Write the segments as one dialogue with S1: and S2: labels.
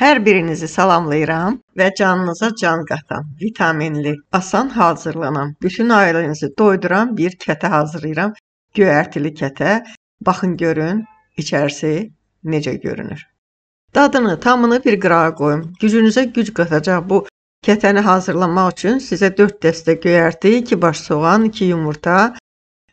S1: Hər birinizi salamlayıram və canınıza can qatan, vitaminli, asan hazırlanan, bütün ailənizi doyduran bir kətə hazırlayıram. Göyərtili kətə. Baxın görün, içərisi necə görünür. Dadını, tamını bir qırağa qoyun. Gücünüzə güc qatacaq bu kətəni hazırlamaq üçün sizə 4 dəstə göyərti, 2 baş soğan, 2 yumurta,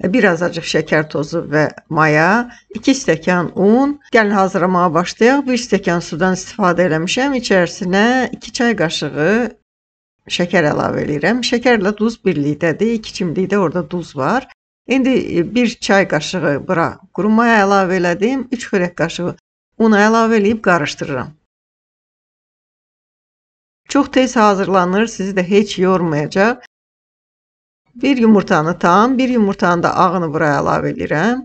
S1: bir azacıq şəkər tozu və maya, 2 stəkan un. Gəlin hazırlamağa başlayaq. 1 stəkan sudan istifadə eləmişəm. İçərisinə 2 çay qaşığı şəkər əlavə eləyirəm. Şəkərlə duz birlikdədir. 2 çimlikdə orada duz var. İndi 1 e, çay qaşığı bura quru maya əlavə elədim. 3 xörək qaşığı un əlavə eləyib qarışdırıram. Çox tez hazırlanır, sizi də heç yormayacaq.
S2: Bir yumurtanı tam, bir yumurtanı da ağını bura əlavə edirəm.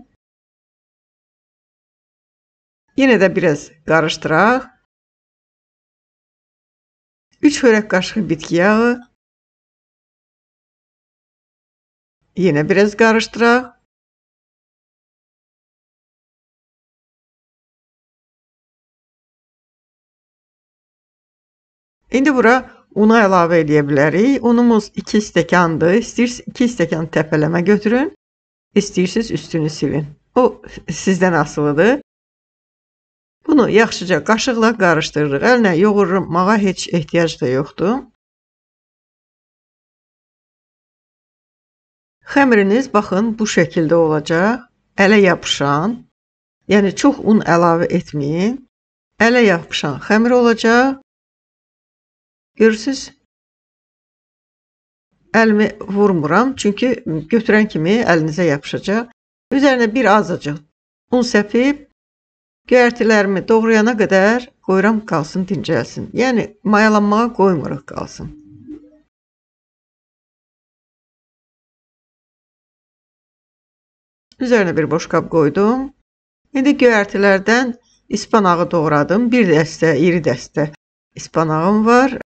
S2: Yenə də biraz qarışdıraq.
S3: 3 xörək qaşığı bitki yağı. Yenə biraz qarışdıraq.
S1: İndi bura una əlavə eləyə bilərik. Unumuz 2 stəkandır. İstəyirsiniz 2 stəkan təpələmə götürün. İstəyirsiniz üstünü silin. O sizdən asılıdır. Bunu yaxşıca qaşıqla
S2: qarışdırırıq. Əlinə yoğurmağa heç ehtiyac da yoxdur. Xəmiriniz baxın bu şəkildə olacaq. Ələ yapışan, yəni çox un əlavə etməyin. Ələ yapışan xəmir olacaq. Görürsüz,
S1: əlimi vurmuram, çünki götürən kimi əlinizə yapışacaq. Üzərinə bir azacıq un səpib göyərtilərimi doğrayana qədər qoyuram qalsın, dincəlsin. Yəni mayalanmağa qoymuruq qalsın. Üzərinə bir boş qab qoydum. İndi göyərtilərdən ispanağı doğradım. Bir dəstə, iri dəstə ispanağım var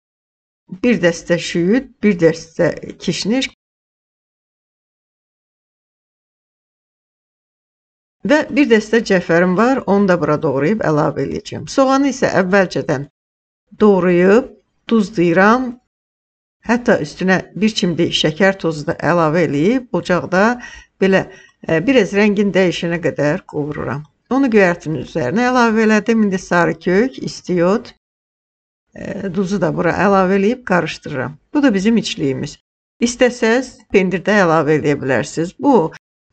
S1: bir dəstə şüyüd, bir dəstə kişniş və bir dəstə cəfərim var, onu da bura doğrayıb əlavə edəcəm. Soğanı isə əvvəlcədən doğrayıb duzlayıram. Hətta üstünə bir çimdik şəkər tozu da əlavə eləyib ocaqda belə e, bir az rəngin dəyişənə qədər qovururam. Onu göyərtinin üzərinə əlavə elədim. İndi sarı kök, istiot duzu da bura əlavə eləyib qarışdırıram. Bu da bizim içliyimiz. İstəsəz pendir də əlavə eləyə bilərsiniz. Bu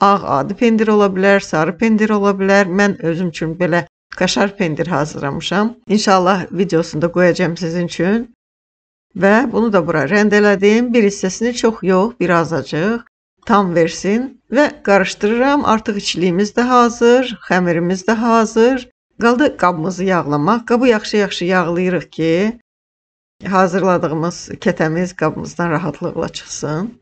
S1: ağ adi pendir ola bilər, sarı pendir ola bilər. Mən özüm üçün belə qaşar pendir hazırlamışam. İnşallah videosunu da qoyacağam sizin üçün. Və bunu da bura rəndələdim. Bir hissəsini çox yox, bir azacıq tam versin və qarışdırıram. Artıq içliyimiz də hazır, xəmirimiz də hazır. Qaldı qabımızı yağlamaq. Qabı yaxşı-yaxşı yağlayırıq ki, hazırladığımız kətəmiz qabımızdan rahatlıqla çıxsın.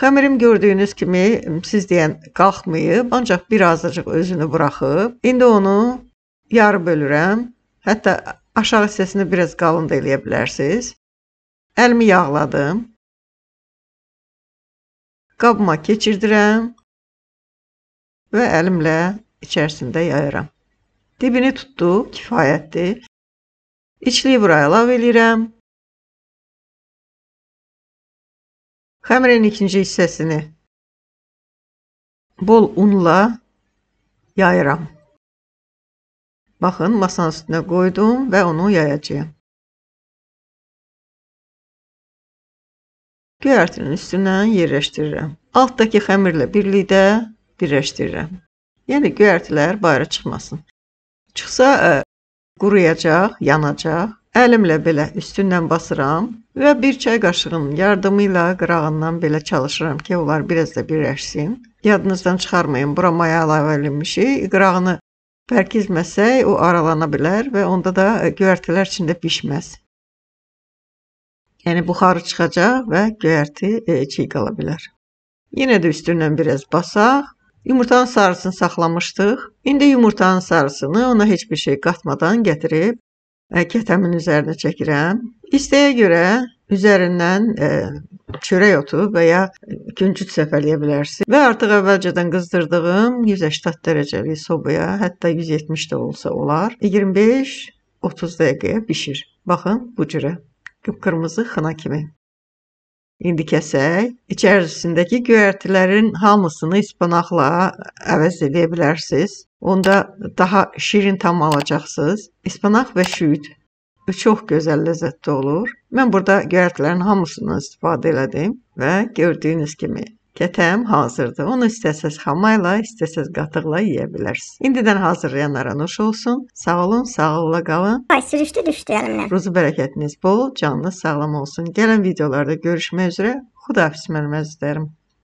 S1: Xəmirim gördüyünüz kimi siz deyən qalxmayıb, ancaq bir azcıq özünü buraxıb. İndi onu yarı bölürəm. Hətta aşağı hissəsini biraz qalın da eləyə bilərsiniz. Əlimi
S2: yağladım. Qabıma keçirdirəm və əlimlə içərisində yayıram. Dibini tutdu, kifayətdir. İçliyi bura əlavə eləyirəm.
S3: Xəmirin ikinci hissəsini bol unla yayıram. Baxın,
S2: masanın üstünə qoydum və onu yayacağam.
S1: Göyərtinin üstündən yerləşdirirəm. Altdakı xəmirlə birlikdə birləşdirirəm. Yəni göyərtilər bayıra çıxmasın. Çıxsa ə, quruyacaq, yanacaq. Əlimlə belə üstündən basıram və bir çay qaşığının yardımı ilə qırağından belə çalışıram ki, onlar biraz da birləşsin. Yadınızdan çıxarmayın, bura maya əlavə edilmişik. Qırağını bərkizməsək, o aralana bilər və onda da göyərtilər içində bişməz. Yəni buxarı çıxacaq və göyərti e, çiy qala bilər. Yenə də üstündən biraz basaq Yumurtanın sarısını saxlamışdıq. İndi yumurtanın sarısını ona heç bir şey qatmadan gətirib e, kətəmin üzərinə çəkirəm. İstəyə görə üzərindən ə, e, çörək otu və ya küncüt səpələyə bilərsiniz. Və artıq əvvəlcədən qızdırdığım 180 dərəcəlik sobaya, hətta 170 də olsa olar, 25-30 dəqiqəyə bişir. Baxın bu cürə qıpqırmızı xına kimi. İndi kəsək, içərisindəki göyərtilərin hamısını ispanaqla əvəz edə bilərsiniz. Onda daha şirin tam alacaqsınız. İspanaq və şüyd çox gözəl ləzzətli olur. Mən burada göyərtilərin hamısından istifadə elədim və gördüyünüz kimi Kətəm hazırdır. Onu istəsəz xamayla, istəsəz qatıqla yeyə bilərsiniz. İndidən hazırlayanlara nuş olsun. Sağ olun, sağlıqla qalın. Ay sürüşdü düşdü əlimdən. Ruzu bərəkətiniz bol, canınız sağlam olsun. Gələn videolarda görüşmək üzrə. Xudahafiz mənim əzizlərim.